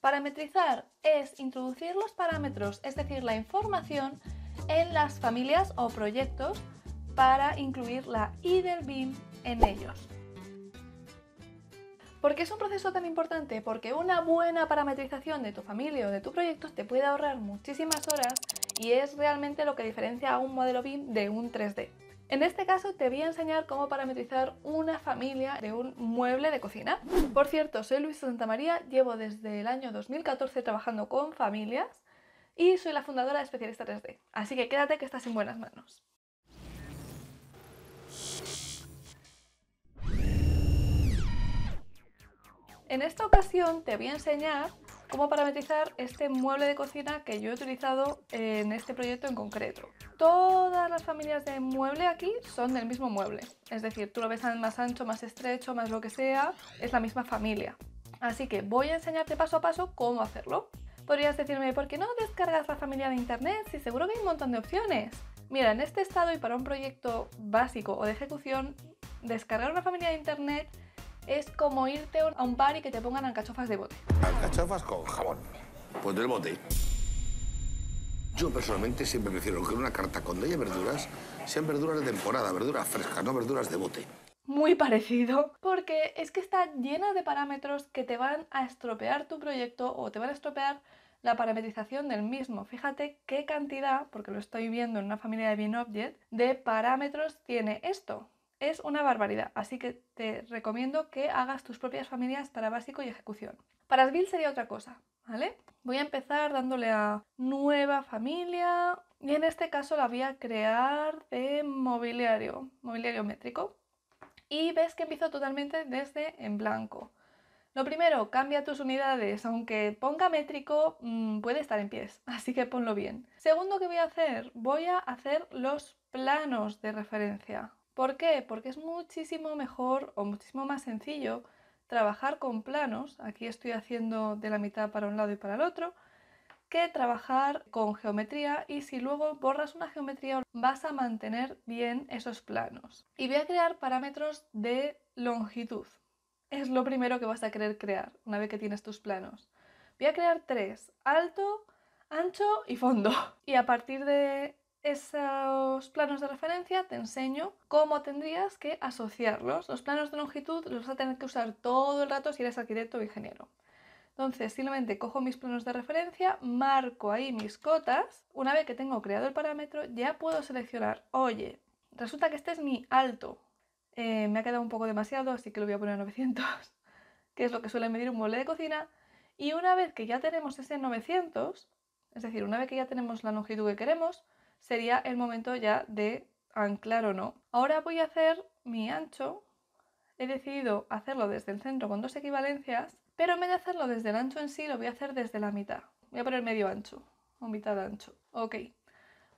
Parametrizar es introducir los parámetros, es decir, la información, en las familias o proyectos para incluir la I del BIM en ellos. ¿Por qué es un proceso tan importante? Porque una buena parametrización de tu familia o de tu proyecto te puede ahorrar muchísimas horas y es realmente lo que diferencia a un modelo BIM de un 3D. En este caso te voy a enseñar cómo parametrizar una familia de un mueble de cocina. Por cierto, soy Luisa Santamaría, llevo desde el año 2014 trabajando con familias y soy la fundadora de Especialista 3D, así que quédate que estás en buenas manos. En esta ocasión te voy a enseñar cómo parametrizar este mueble de cocina que yo he utilizado en este proyecto en concreto. Todas las familias de mueble aquí son del mismo mueble, es decir, tú lo ves más ancho, más estrecho, más lo que sea, es la misma familia. Así que voy a enseñarte paso a paso cómo hacerlo. Podrías decirme, ¿por qué no descargas la familia de internet? Si seguro que hay un montón de opciones. Mira, en este estado y para un proyecto básico o de ejecución, descargar una familia de internet es como irte a un bar y que te pongan alcachofas de bote. Alcachofas con jabón. Pues del bote. Yo personalmente siempre prefiero que una carta con de verduras sean verduras de temporada, verduras frescas, no verduras de bote muy parecido, porque es que está llena de parámetros que te van a estropear tu proyecto o te van a estropear la parametrización del mismo. Fíjate qué cantidad, porque lo estoy viendo en una familia de BinObject, de parámetros tiene esto. Es una barbaridad, así que te recomiendo que hagas tus propias familias para básico y ejecución. Para Asbuild sería otra cosa, ¿vale? Voy a empezar dándole a nueva familia y en este caso la voy a crear de mobiliario, mobiliario métrico. Y ves que empiezo totalmente desde en blanco. Lo primero, cambia tus unidades. Aunque ponga métrico, mm, puede estar en pies, así que ponlo bien. Segundo que voy a hacer, voy a hacer los planos de referencia. ¿Por qué? Porque es muchísimo mejor o muchísimo más sencillo trabajar con planos, aquí estoy haciendo de la mitad para un lado y para el otro, que trabajar con geometría y si luego borras una geometría vas a mantener bien esos planos. Y voy a crear parámetros de longitud. Es lo primero que vas a querer crear una vez que tienes tus planos. Voy a crear tres, alto, ancho y fondo. Y a partir de esos planos de referencia te enseño cómo tendrías que asociarlos. Los planos de longitud los vas a tener que usar todo el rato si eres arquitecto o ingeniero. Entonces simplemente cojo mis planos de referencia, marco ahí mis cotas. Una vez que tengo creado el parámetro ya puedo seleccionar, oye, resulta que este es mi alto. Eh, me ha quedado un poco demasiado, así que lo voy a poner a 900, que es lo que suele medir un mueble de cocina. Y una vez que ya tenemos ese 900, es decir, una vez que ya tenemos la longitud que queremos, sería el momento ya de anclar o no. Ahora voy a hacer mi ancho. He decidido hacerlo desde el centro con dos equivalencias, pero en vez de hacerlo desde el ancho en sí, lo voy a hacer desde la mitad. Voy a poner medio ancho o mitad ancho. Ok.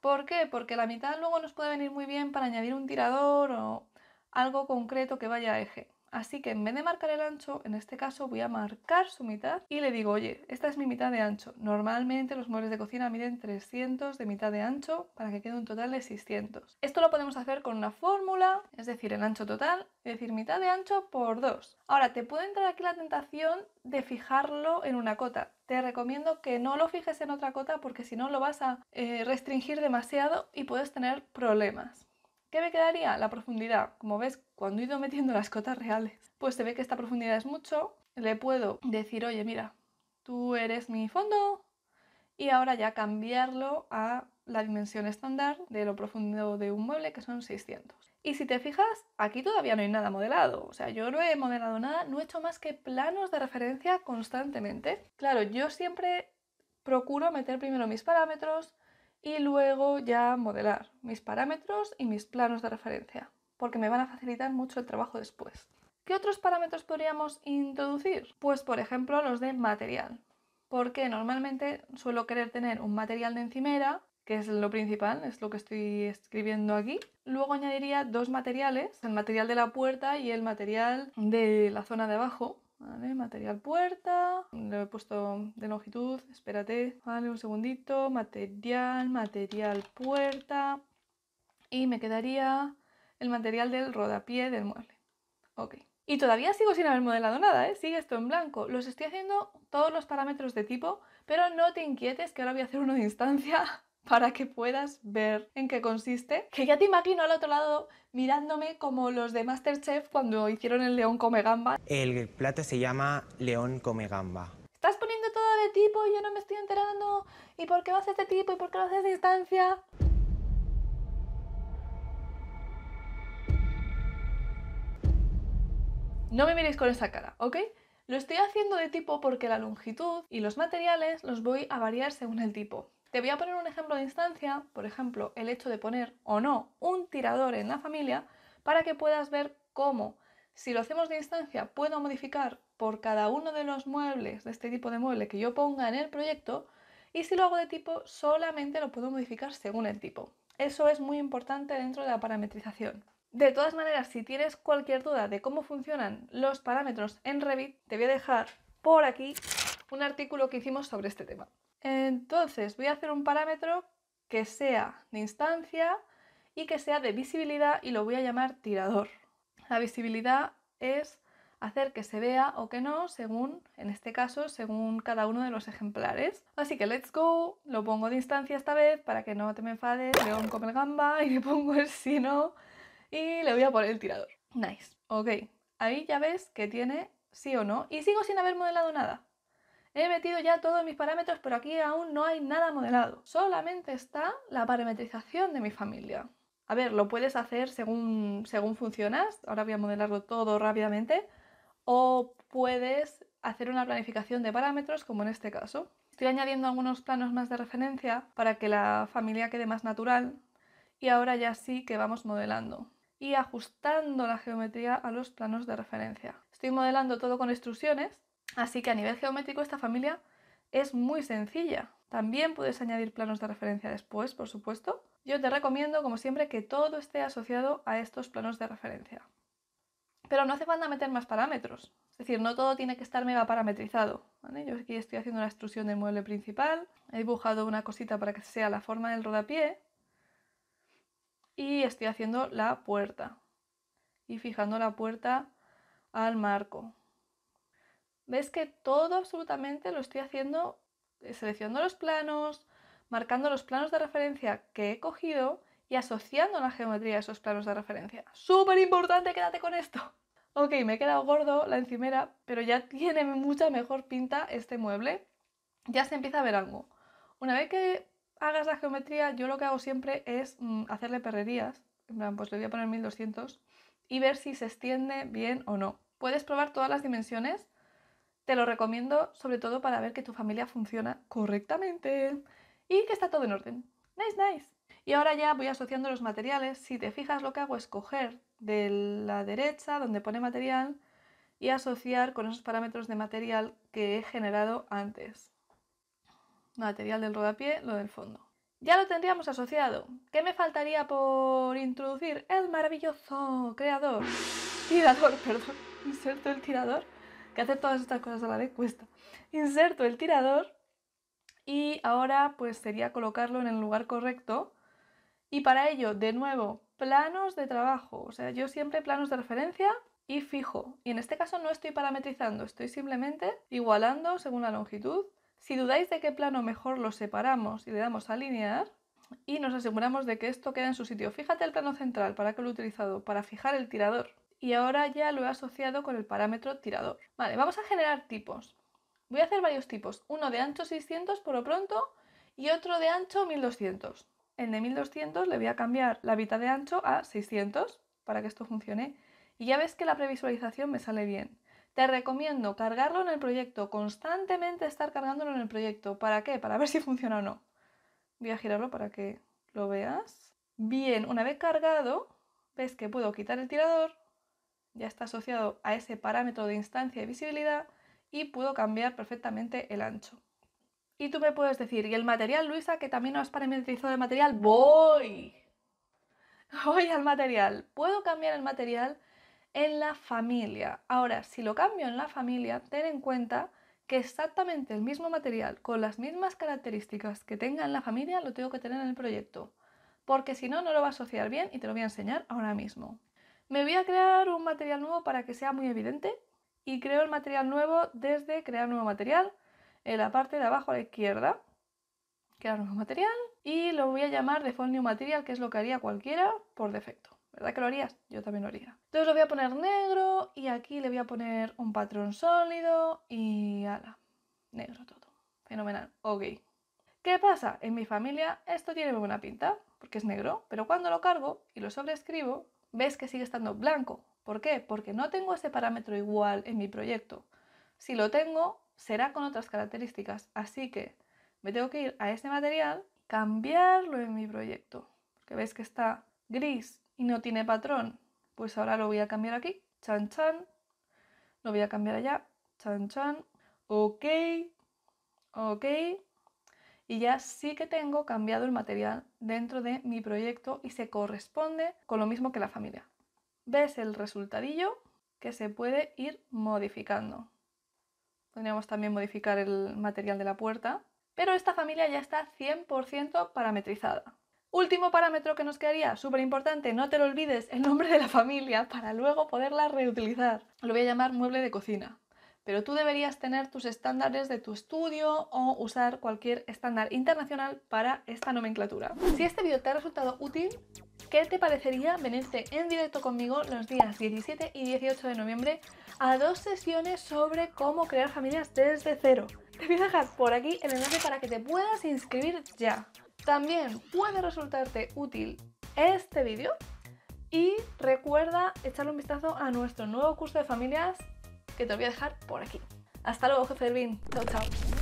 ¿Por qué? Porque la mitad luego nos puede venir muy bien para añadir un tirador o algo concreto que vaya a eje. Así que en vez de marcar el ancho, en este caso voy a marcar su mitad y le digo, oye, esta es mi mitad de ancho. Normalmente los muebles de cocina miden 300 de mitad de ancho para que quede un total de 600. Esto lo podemos hacer con una fórmula, es decir, el ancho total, es decir, mitad de ancho por 2. Ahora, te puede entrar aquí la tentación de fijarlo en una cota. Te recomiendo que no lo fijes en otra cota porque si no lo vas a eh, restringir demasiado y puedes tener problemas. ¿Qué me quedaría? La profundidad. Como ves, cuando he ido metiendo las cotas reales, pues se ve que esta profundidad es mucho. Le puedo decir, oye, mira, tú eres mi fondo. Y ahora ya cambiarlo a la dimensión estándar de lo profundo de un mueble, que son 600. Y si te fijas, aquí todavía no hay nada modelado. O sea, yo no he modelado nada, no he hecho más que planos de referencia constantemente. Claro, yo siempre procuro meter primero mis parámetros, y luego ya modelar mis parámetros y mis planos de referencia, porque me van a facilitar mucho el trabajo después. ¿Qué otros parámetros podríamos introducir? Pues por ejemplo los de material, porque normalmente suelo querer tener un material de encimera, que es lo principal, es lo que estoy escribiendo aquí. Luego añadiría dos materiales, el material de la puerta y el material de la zona de abajo, ¿vale? Material puerta, lo he puesto de longitud, espérate, ¿vale? Un segundito, material, material puerta y me quedaría el material del rodapié del mueble. Ok. Y todavía sigo sin haber modelado nada, ¿eh? Sigue esto en blanco. Los estoy haciendo todos los parámetros de tipo, pero no te inquietes que ahora voy a hacer uno de instancia para que puedas ver en qué consiste. Que ya te imagino al otro lado mirándome como los de Masterchef cuando hicieron el león come gamba. El plato se llama león come gamba. Estás poniendo todo de tipo y yo no me estoy enterando. ¿Y por qué lo haces de tipo? ¿Y por qué lo haces de distancia? No me miréis con esa cara, ¿ok? Lo estoy haciendo de tipo porque la longitud y los materiales los voy a variar según el tipo. Te voy a poner un ejemplo de instancia, por ejemplo, el hecho de poner o no un tirador en la familia para que puedas ver cómo, si lo hacemos de instancia, puedo modificar por cada uno de los muebles, de este tipo de mueble que yo ponga en el proyecto, y si lo hago de tipo, solamente lo puedo modificar según el tipo. Eso es muy importante dentro de la parametrización. De todas maneras, si tienes cualquier duda de cómo funcionan los parámetros en Revit, te voy a dejar por aquí un artículo que hicimos sobre este tema. Entonces voy a hacer un parámetro que sea de instancia y que sea de visibilidad y lo voy a llamar tirador. La visibilidad es hacer que se vea o que no según, en este caso, según cada uno de los ejemplares. Así que let's go, lo pongo de instancia esta vez para que no te me enfades, león come el gamba y le pongo el sí-no y le voy a poner el tirador. Nice, ok, ahí ya ves que tiene sí o no y sigo sin haber modelado nada. He metido ya todos mis parámetros, pero aquí aún no hay nada modelado. Solamente está la parametrización de mi familia. A ver, lo puedes hacer según, según funcionas. Ahora voy a modelarlo todo rápidamente. O puedes hacer una planificación de parámetros, como en este caso. Estoy añadiendo algunos planos más de referencia para que la familia quede más natural. Y ahora ya sí que vamos modelando y ajustando la geometría a los planos de referencia. Estoy modelando todo con extrusiones Así que a nivel geométrico esta familia es muy sencilla. También puedes añadir planos de referencia después, por supuesto. Yo te recomiendo, como siempre, que todo esté asociado a estos planos de referencia. Pero no hace falta meter más parámetros. Es decir, no todo tiene que estar mega parametrizado. Yo aquí estoy haciendo la extrusión del mueble principal. He dibujado una cosita para que sea la forma del rodapié. Y estoy haciendo la puerta. Y fijando la puerta al marco ves que todo absolutamente lo estoy haciendo eh, seleccionando los planos, marcando los planos de referencia que he cogido y asociando la geometría a esos planos de referencia. ¡Súper importante! ¡Quédate con esto! Ok, me he quedado gordo la encimera, pero ya tiene mucha mejor pinta este mueble. Ya se empieza a ver algo. Una vez que hagas la geometría, yo lo que hago siempre es mm, hacerle perrerías. En plan, pues le voy a poner 1200 y ver si se extiende bien o no. Puedes probar todas las dimensiones te lo recomiendo sobre todo para ver que tu familia funciona correctamente y que está todo en orden. Nice, nice. Y ahora ya voy asociando los materiales. Si te fijas lo que hago es coger de la derecha donde pone material y asociar con esos parámetros de material que he generado antes. Material del rodapié, lo del fondo. Ya lo tendríamos asociado. ¿Qué me faltaría por introducir? El maravilloso creador. Tirador, perdón. Inserto el tirador que hacer todas estas cosas a la vez cuesta. Inserto el tirador y ahora pues sería colocarlo en el lugar correcto. Y para ello, de nuevo, planos de trabajo. O sea, yo siempre planos de referencia y fijo. Y en este caso no estoy parametrizando, estoy simplemente igualando según la longitud. Si dudáis de qué plano mejor lo separamos y le damos a alinear y nos aseguramos de que esto queda en su sitio. Fíjate el plano central, ¿para que lo he utilizado? Para fijar el tirador y ahora ya lo he asociado con el parámetro tirador. Vale, vamos a generar tipos. Voy a hacer varios tipos, uno de ancho 600 por lo pronto y otro de ancho 1200. El de 1200 le voy a cambiar la mitad de ancho a 600 para que esto funcione. Y ya ves que la previsualización me sale bien. Te recomiendo cargarlo en el proyecto, constantemente estar cargándolo en el proyecto. ¿Para qué? Para ver si funciona o no. Voy a girarlo para que lo veas. Bien, una vez cargado, ves que puedo quitar el tirador, ya está asociado a ese parámetro de instancia y visibilidad y puedo cambiar perfectamente el ancho. Y tú me puedes decir, ¿y el material, Luisa, que también no has parametrizado el material? Voy. Voy al material. Puedo cambiar el material en la familia. Ahora, si lo cambio en la familia, ten en cuenta que exactamente el mismo material, con las mismas características que tenga en la familia, lo tengo que tener en el proyecto. Porque si no, no lo va a asociar bien y te lo voy a enseñar ahora mismo. Me voy a crear un material nuevo para que sea muy evidente y creo el material nuevo desde crear nuevo material en la parte de abajo a la izquierda. Crear nuevo material y lo voy a llamar default new material, que es lo que haría cualquiera por defecto. ¿Verdad que lo harías? Yo también lo haría. Entonces lo voy a poner negro y aquí le voy a poner un patrón sólido y ala, negro todo. Fenomenal. Ok. ¿Qué pasa? En mi familia esto tiene buena pinta, porque es negro, pero cuando lo cargo y lo sobreescribo, ves que sigue estando blanco. ¿Por qué? Porque no tengo ese parámetro igual en mi proyecto. Si lo tengo, será con otras características. Así que me tengo que ir a ese material, cambiarlo en mi proyecto. que ves que está gris y no tiene patrón. Pues ahora lo voy a cambiar aquí. Chan, chan. Lo voy a cambiar allá. Chan, chan. Ok. Ok y ya sí que tengo cambiado el material dentro de mi proyecto y se corresponde con lo mismo que la familia. Ves el resultadillo que se puede ir modificando. Podríamos también modificar el material de la puerta, pero esta familia ya está 100% parametrizada. Último parámetro que nos quedaría, súper importante, no te lo olvides, el nombre de la familia para luego poderla reutilizar. Lo voy a llamar mueble de cocina pero tú deberías tener tus estándares de tu estudio o usar cualquier estándar internacional para esta nomenclatura. Si este vídeo te ha resultado útil, ¿qué te parecería venirte en directo conmigo los días 17 y 18 de noviembre a dos sesiones sobre cómo crear familias desde cero? Te voy a dejar por aquí el enlace para que te puedas inscribir ya. También puede resultarte útil este vídeo y recuerda echarle un vistazo a nuestro nuevo curso de familias que te lo voy a dejar por aquí. Hasta luego, jefe Bin. Chao, chao.